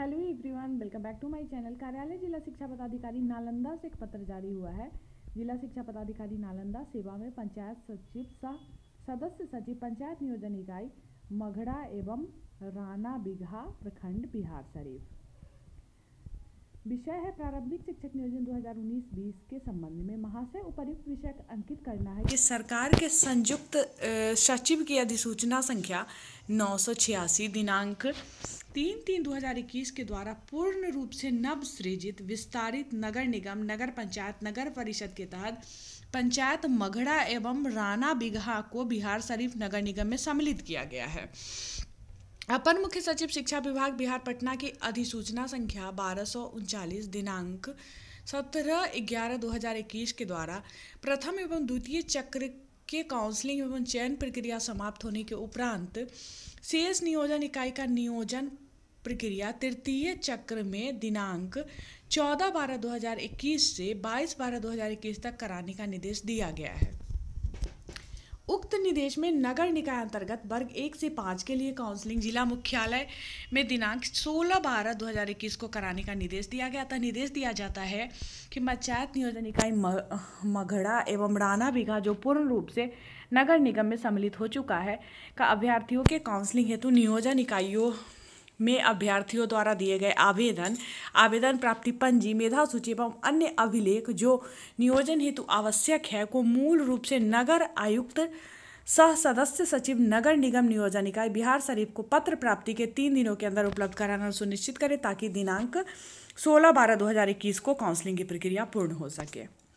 hello everyone welcome back to my channel कार्यालय जिला शिक्षा पदाधिकारी नालंदा से एक पत्र जारी हुआ है जिला शिक्षा पदाधिकारी नालंदा सेवा में पंचायत सचिव सह सदस्य सचिव पंचायत नियोजन इकाई मघड़ा एवं राणा बिघा प्रखंड बिहार शरीफ विषय है प्रारंभिक शिक्षक नियोजन 2019-20 के संबंध में महाशय उपयुक्त विषय अंकित करना है कि सरकार के संयुक्त सचिव की अधिसूचना संख्या नौ दिनांक तीन तीन 2021 के द्वारा पूर्ण रूप से नव सृजित विस्तारित नगर निगम नगर पंचायत नगर परिषद के तहत पंचायत मगड़ा एवं राणा बिघा को बिहार शरीफ नगर निगम में सम्मिलित किया गया है अपर मुख्य सचिव शिक्षा विभाग बिहार पटना की अधिसूचना संख्या बारह दिनांक सत्रह ग्यारह दो के द्वारा प्रथम एवं द्वितीय चक्र के काउंसलिंग एवं चयन प्रक्रिया समाप्त होने के उपरांत शेष नियोजन इकाई का नियोजन प्रक्रिया तृतीय चक्र में दिनांक 14 बारह 2021 से 22 बारह 2021 तक कराने का निर्देश दिया गया है उक्त निर्देश में नगर निकाय अंतर्गत वर्ग एक से पाँच के लिए काउंसलिंग जिला मुख्यालय में दिनांक 16 बारह 2021 को कराने का निर्देश दिया गया था निर्देश दिया जाता है कि पंचायत नियोजन इकाई मघड़ा एवं राना बिघा जो पूर्ण रूप से नगर निगम में सम्मिलित हो चुका है का अभ्यर्थियों के काउंसलिंग हेतु नियोजन इकाइयों में अभ्यर्थियों द्वारा दिए गए आवेदन आवेदन प्राप्ति पंजी मेधा सूची एवं अन्य अभिलेख जो नियोजन हेतु आवश्यक है को मूल रूप से नगर आयुक्त सह सदस्य सचिव नगर निगम नियोजन इकाई बिहार शरीफ को पत्र प्राप्ति के तीन दिनों के अंदर उपलब्ध कराना सुनिश्चित करें ताकि दिनांक 16 बारह 2021 को काउंसलिंग की प्रक्रिया पूर्ण हो सके